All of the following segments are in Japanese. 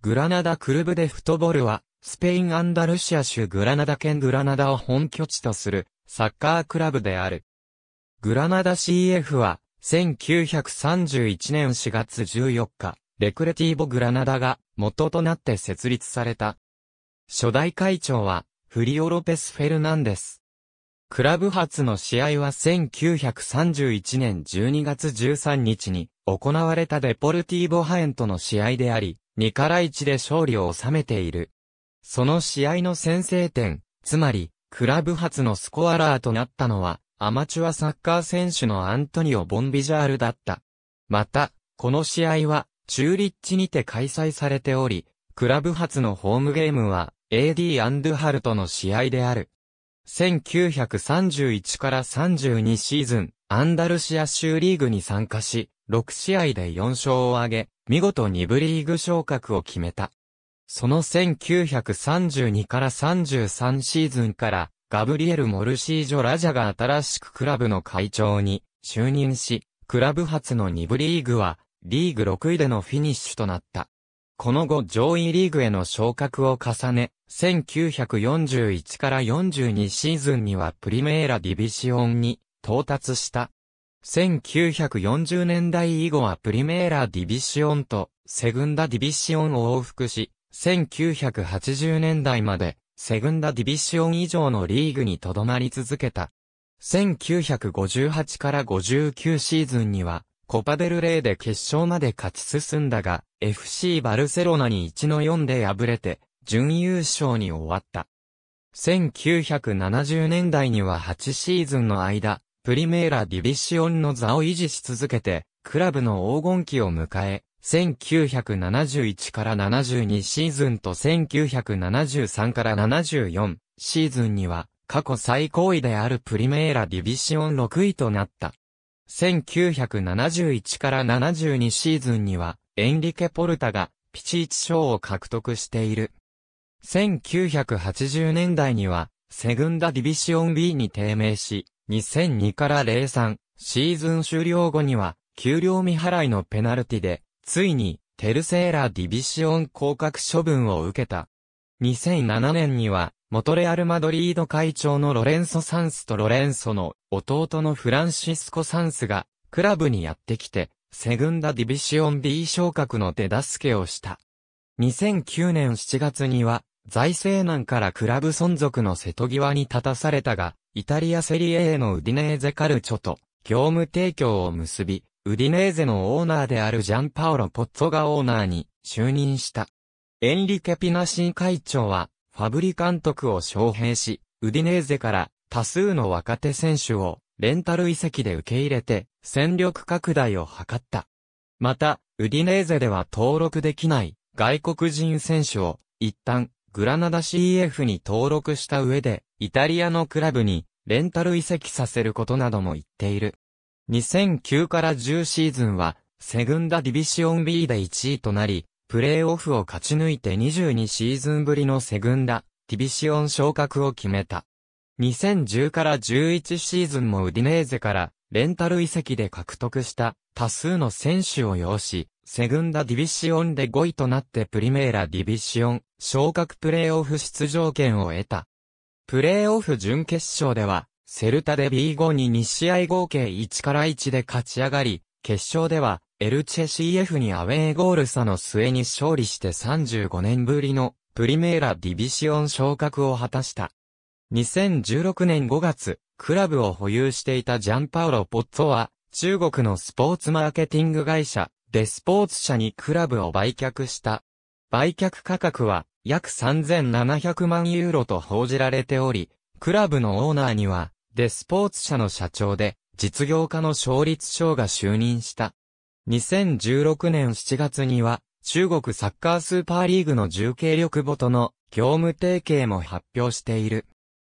グラナダクルブデフトボルは、スペイン・アンダルシア州グラナダ県グラナダを本拠地とするサッカークラブである。グラナダ CF は、1931年4月14日、レクレティーボ・グラナダが元となって設立された。初代会長は、フリオ・ロペス・フェルナンデス。クラブ発の試合は1931年12月13日に行われたデポルティーボハエンとの試合であり、2から1で勝利を収めている。その試合の先制点、つまり、クラブ発のスコアラーとなったのは、アマチュアサッカー選手のアントニオ・ボンビジャールだった。また、この試合は、チューリッチにて開催されており、クラブ発のホームゲームは、AD アンドゥハルとの試合である。1931から32シーズン、アンダルシア州リーグに参加し、6試合で4勝を挙げ、見事2部リーグ昇格を決めた。その1932から33シーズンから、ガブリエル・モルシージョ・ラジャが新しくクラブの会長に就任し、クラブ初の2部リーグは、リーグ6位でのフィニッシュとなった。この後上位リーグへの昇格を重ね、1941から42シーズンにはプリメーラディビシオンに到達した。1940年代以後はプリメーラディビシオンとセグンダディビシオンを往復し、1980年代までセグンダディビシオン以上のリーグに留まり続けた。1958から59シーズンにはコパデルレーで決勝まで勝ち進んだが、FC バルセロナに1-4で敗れて、準優勝に終わった。1970年代には8シーズンの間、プリメーラディビシオンの座を維持し続けて、クラブの黄金期を迎え、1971から72シーズンと1973から74シーズンには過去最高位であるプリメーラディビシオン6位となった。1971から72シーズンには、エンリケ・ポルタが、ピチーチ賞を獲得している。1980年代には、セグンダ・ディビシオン B に低迷し、2002から03、シーズン終了後には、給料未払いのペナルティで、ついに、テルセーラ・ディビシオン降格処分を受けた。2007年には、モトレアル・マドリード会長のロレンソ・サンスとロレンソの弟のフランシスコ・サンスが、クラブにやってきて、セグンダ・ディビシオン B 昇格の手助けをした。2009年7月には、財政難からクラブ存続の瀬戸際に立たされたが、イタリアセリエ A のウディネーゼカルチョと、業務提供を結び、ウディネーゼのオーナーであるジャンパオロ・ポッツォがオーナーに就任した。エンリケ・ピナシン会長は、ファブリ監督を招聘し、ウディネーゼから多数の若手選手をレンタル移籍で受け入れて戦力拡大を図った。また、ウディネーゼでは登録できない外国人選手を一旦グラナダ CF に登録した上でイタリアのクラブにレンタル移籍させることなども言っている。2009から10シーズンはセグンダディビシオン B で1位となり、プレーオフを勝ち抜いて22シーズンぶりのセグンダ、ディビシオン昇格を決めた。2010から11シーズンもウディネーゼからレンタル遺跡で獲得した多数の選手を要し、セグンダディビシオンで5位となってプリメーラディビシオン昇格プレーオフ出場権を得た。プレーオフ準決勝では、セルタで B5 に2試合合計1から1で勝ち上がり、決勝では、エルチェ CF にアウェーゴール差の末に勝利して35年ぶりのプリメーラディビシオン昇格を果たした。2016年5月、クラブを保有していたジャンパウロ・ポッツォは、中国のスポーツマーケティング会社、デスポーツ社にクラブを売却した。売却価格は、約3700万ユーロと報じられており、クラブのオーナーには、デスポーツ社の社長で、実業家の勝率賞が就任した。2016年7月には、中国サッカースーパーリーグの重慶力母との業務提携も発表している。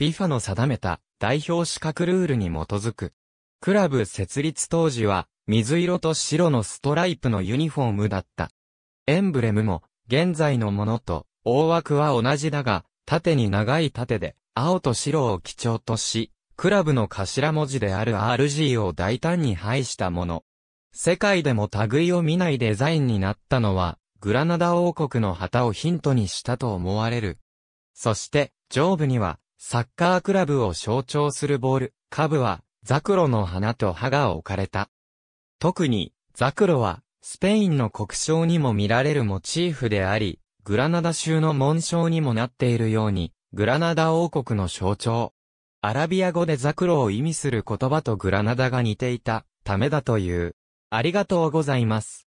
FIFA の定めた代表資格ルールに基づく。クラブ設立当時は、水色と白のストライプのユニフォームだった。エンブレムも、現在のものと、大枠は同じだが、縦に長い縦で、青と白を基調とし、クラブの頭文字である RG を大胆に配したもの。世界でも類を見ないデザインになったのは、グラナダ王国の旗をヒントにしたと思われる。そして、上部には、サッカークラブを象徴するボール、カブは、ザクロの花と葉が置かれた。特に、ザクロは、スペインの国章にも見られるモチーフであり、グラナダ州の紋章にもなっているように、グラナダ王国の象徴。アラビア語でザクロを意味する言葉とグラナダが似ていたためだという。ありがとうございます。